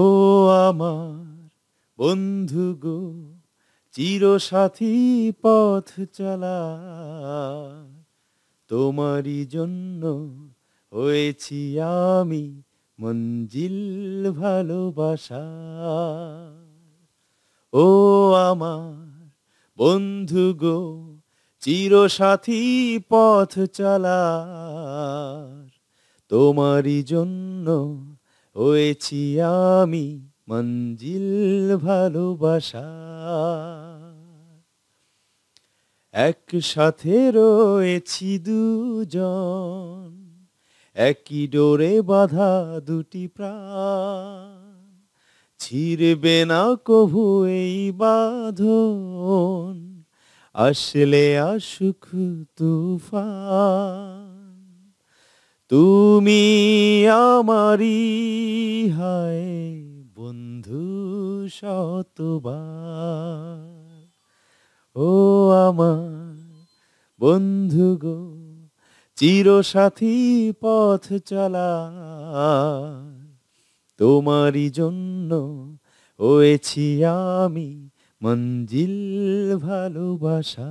ও আমার বন্ধু গো সাথী পথ চলা তোমারই জন্য হয়েছি আমি মঞ্জিল ভালোবাসা ও আমার বন্ধু গো সাথী পথ চলা তোমারই জন্য হয়েছি আমি মঞ্জিল ভালোবাসা একসাথে রয়েছি দুজন একই ডোরে বাধা দুটি প্রাণ ছিড়বে না কভু এই বাঁধন আসলে আসুক তুফান তুমি আমারি হায় বন্ধু শতবার ও আমার বন্ধু গো সাথী পথ চলা তোমারই জন্য হয়েছি আমি মঞ্জিল ভালোবাসা